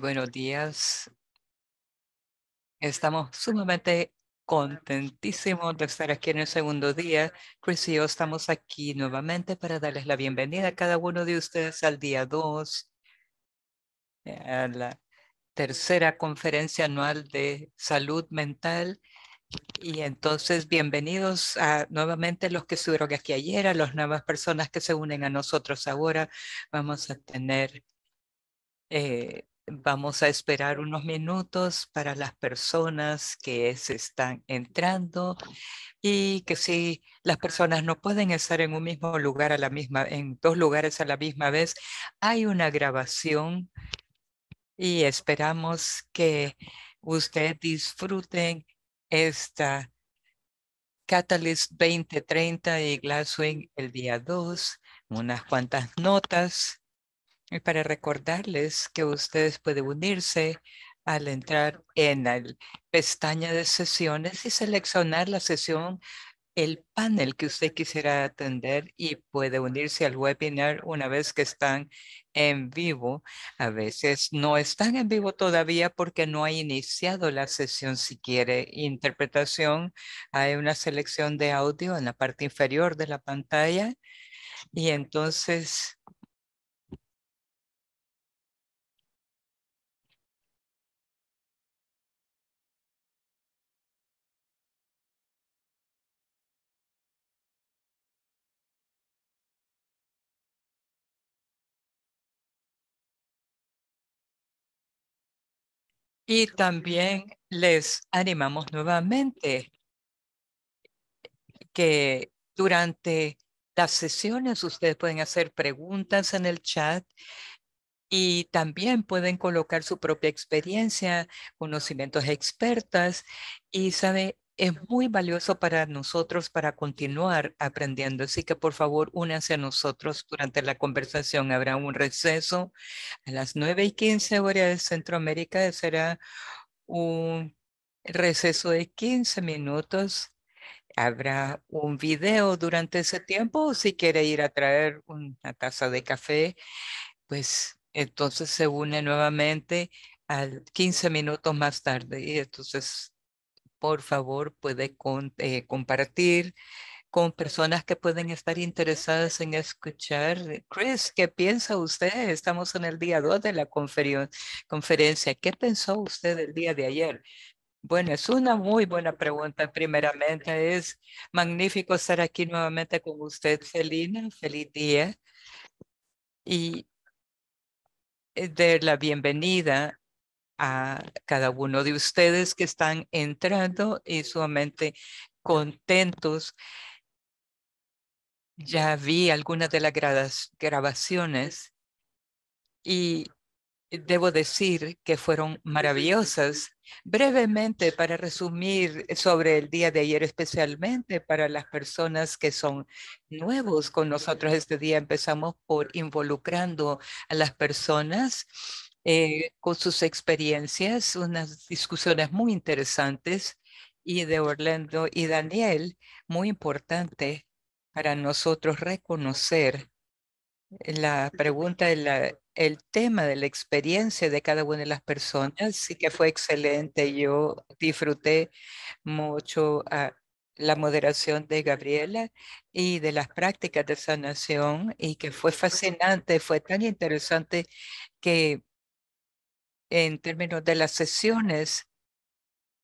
buenos días. Estamos sumamente contentísimos de estar aquí en el segundo día. Chris y yo estamos aquí nuevamente para darles la bienvenida a cada uno de ustedes al día 2, a la tercera conferencia anual de salud mental. Y entonces, bienvenidos a nuevamente los que estuvieron aquí ayer, a las nuevas personas que se unen a nosotros ahora. Vamos a tener eh, Vamos a esperar unos minutos para las personas que se están entrando y que si las personas no pueden estar en un mismo lugar a la misma, en dos lugares a la misma vez, hay una grabación y esperamos que ustedes disfruten esta Catalyst 2030 y Glasswing el día 2, unas cuantas notas y para recordarles que ustedes pueden unirse al entrar en la pestaña de sesiones y seleccionar la sesión, el panel que usted quisiera atender y puede unirse al webinar una vez que están en vivo. A veces no están en vivo todavía porque no ha iniciado la sesión. Si quiere interpretación, hay una selección de audio en la parte inferior de la pantalla y entonces Y también les animamos nuevamente que durante las sesiones ustedes pueden hacer preguntas en el chat y también pueden colocar su propia experiencia, conocimientos expertas y sabe es muy valioso para nosotros para continuar aprendiendo. Así que por favor, únanse a nosotros durante la conversación. Habrá un receso a las 9 y 15 horas de Centroamérica. Será un receso de 15 minutos. Habrá un video durante ese tiempo. si quiere ir a traer una taza de café, pues entonces se une nuevamente al 15 minutos más tarde. Y entonces por favor puede eh, compartir con personas que pueden estar interesadas en escuchar. Chris, ¿qué piensa usted? Estamos en el día 2 de la conferencia. ¿Qué pensó usted el día de ayer? Bueno, es una muy buena pregunta. Primeramente, es magnífico estar aquí nuevamente con usted, Felina. Feliz día. Y eh, de la bienvenida a cada uno de ustedes que están entrando y sumamente contentos. Ya vi algunas de las grabaciones y debo decir que fueron maravillosas. Brevemente, para resumir sobre el día de ayer, especialmente para las personas que son nuevos con nosotros este día, empezamos por involucrando a las personas eh, con sus experiencias, unas discusiones muy interesantes y de Orlando y Daniel, muy importante para nosotros reconocer la pregunta, la, el tema de la experiencia de cada una de las personas, sí que fue excelente. Yo disfruté mucho ah, la moderación de Gabriela y de las prácticas de sanación y que fue fascinante, fue tan interesante que en términos de las sesiones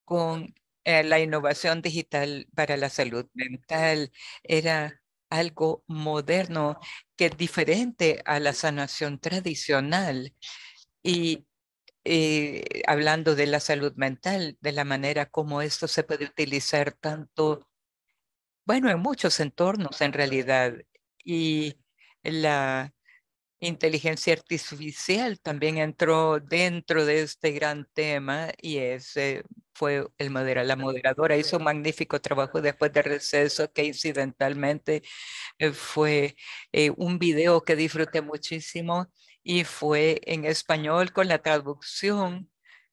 con eh, la innovación digital para la salud mental. Era algo moderno que es diferente a la sanación tradicional. Y eh, hablando de la salud mental, de la manera como esto se puede utilizar tanto, bueno, en muchos entornos en realidad. Y la inteligencia artificial también entró dentro de este gran tema y ese eh, fue el la moderadora. Hizo un magnífico trabajo después de receso que incidentalmente eh, fue eh, un video que disfruté muchísimo y fue en español con la traducción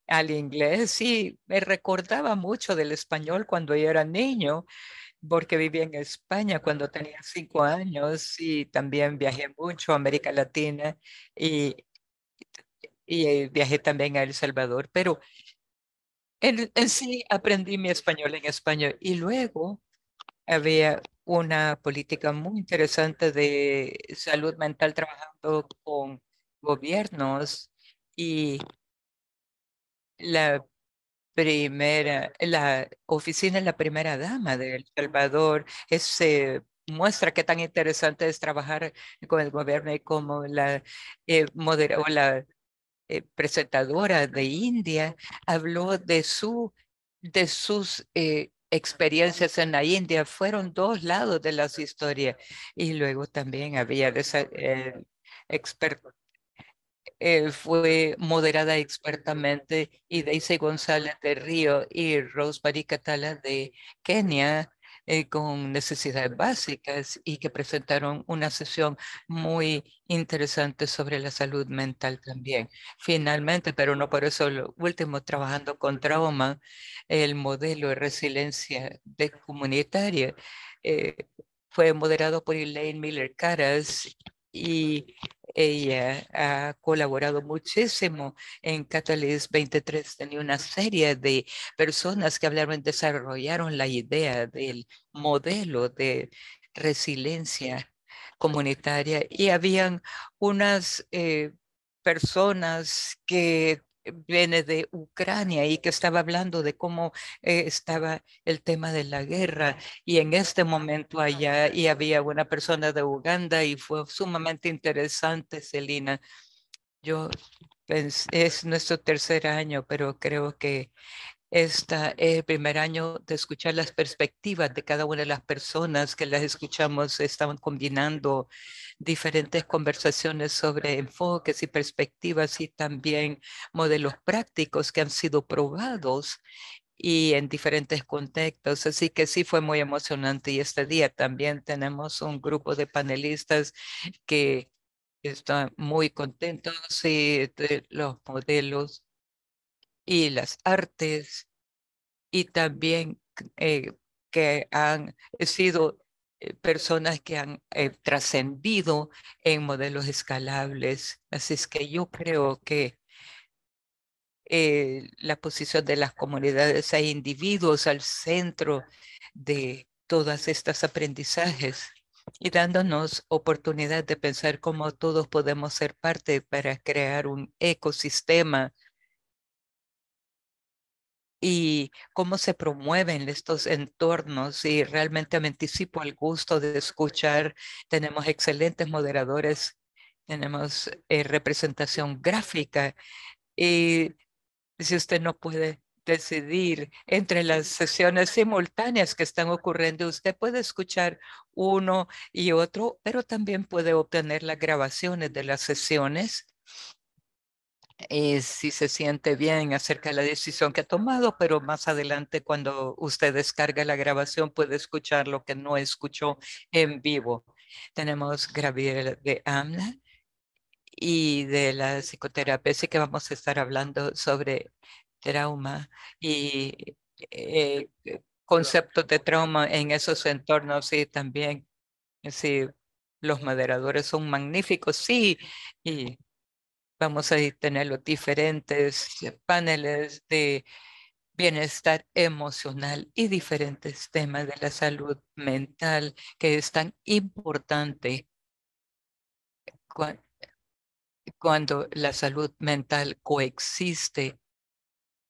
al inglés y me recordaba mucho del español cuando yo era niño porque viví en España cuando tenía cinco años y también viajé mucho a América Latina y, y eh, viajé también a El Salvador, pero en, sí aprendí mi español en español y luego había una política muy interesante de salud mental trabajando con gobiernos y la primera, la oficina de la primera dama de El Salvador. se muestra qué tan interesante es trabajar con el gobierno y como la, eh, o la eh, presentadora de India habló de, su, de sus eh, experiencias en la India. Fueron dos lados de las historias. Y luego también había eh, expertos eh, fue moderada expertamente y Daisy González de Río y Rosemary Catala de Kenia eh, con necesidades básicas y que presentaron una sesión muy interesante sobre la salud mental también. Finalmente, pero no por eso lo último, trabajando con trauma, el modelo de resiliencia comunitaria eh, fue moderado por Elaine Miller Caras y ella ha colaborado muchísimo en Catalyst 23. Tenía una serie de personas que hablaron, desarrollaron la idea del modelo de resiliencia comunitaria y habían unas eh, personas que viene de Ucrania y que estaba hablando de cómo eh, estaba el tema de la guerra y en este momento allá y había una persona de Uganda y fue sumamente interesante, Celina. Yo pues, es nuestro tercer año, pero creo que este es eh, el primer año de escuchar las perspectivas de cada una de las personas que las escuchamos. Estaban combinando diferentes conversaciones sobre enfoques y perspectivas y también modelos prácticos que han sido probados y en diferentes contextos. Así que sí fue muy emocionante. Y este día también tenemos un grupo de panelistas que están muy contentos y de los modelos y las artes y también eh, que han sido eh, personas que han eh, trascendido en modelos escalables. Así es que yo creo que la posición de las comunidades e individuos al centro de todas estas aprendizajes y dándonos oportunidad de pensar cómo todos podemos ser parte para crear un ecosistema y cómo se promueven estos entornos y realmente me anticipo al gusto de escuchar. Tenemos excelentes moderadores, tenemos eh, representación gráfica y si usted no puede decidir entre las sesiones simultáneas que están ocurriendo. Usted puede escuchar uno y otro, pero también puede obtener las grabaciones de las sesiones y eh, si se siente bien acerca de la decisión que ha tomado, pero más adelante cuando usted descarga la grabación puede escuchar lo que no escuchó en vivo. Tenemos Gabriel de AMLA y de la psicoterapia, así que vamos a estar hablando sobre trauma y eh, conceptos de trauma en esos entornos y también si sí, los moderadores son magníficos, sí, y Vamos a tener los diferentes paneles de bienestar emocional y diferentes temas de la salud mental que es tan importante cuando la salud mental coexiste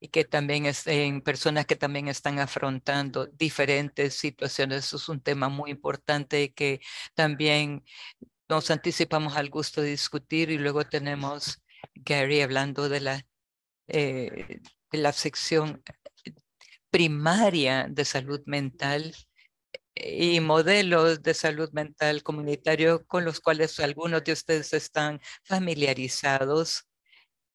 y que también es en personas que también están afrontando diferentes situaciones. Eso es un tema muy importante que también nos anticipamos al gusto de discutir y luego tenemos Gary hablando de la, eh, la sección primaria de salud mental y modelos de salud mental comunitario con los cuales algunos de ustedes están familiarizados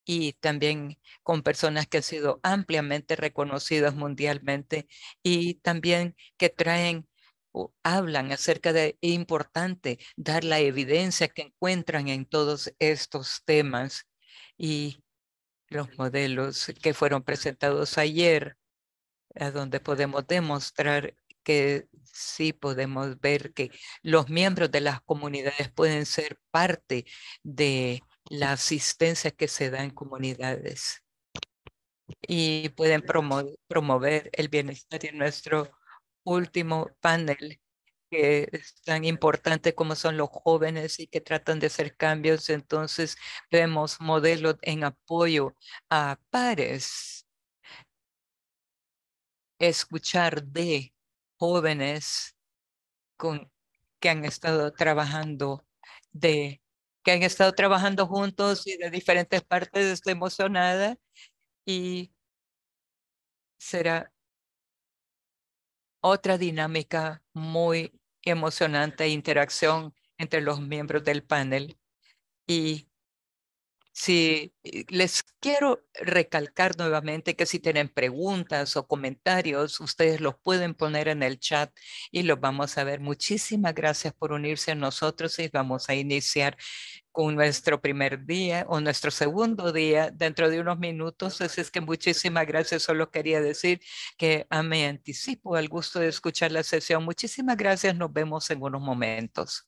y también con personas que han sido ampliamente reconocidas mundialmente y también que traen hablan acerca de e importante dar la evidencia que encuentran en todos estos temas y los modelos que fueron presentados ayer, a donde podemos demostrar que sí podemos ver que los miembros de las comunidades pueden ser parte de la asistencia que se da en comunidades y pueden promover el bienestar en nuestro último panel, que es tan importante como son los jóvenes y que tratan de hacer cambios. Entonces vemos modelos en apoyo a pares, escuchar de jóvenes con, que han estado trabajando de que han estado trabajando juntos y de diferentes partes. Estoy emocionada y será otra dinámica muy emocionante, e interacción entre los miembros del panel. Y Sí, les quiero recalcar nuevamente que si tienen preguntas o comentarios, ustedes los pueden poner en el chat y los vamos a ver. Muchísimas gracias por unirse a nosotros y vamos a iniciar con nuestro primer día o nuestro segundo día dentro de unos minutos. Así es que muchísimas gracias. Solo quería decir que ah, me anticipo al gusto de escuchar la sesión. Muchísimas gracias. Nos vemos en unos momentos.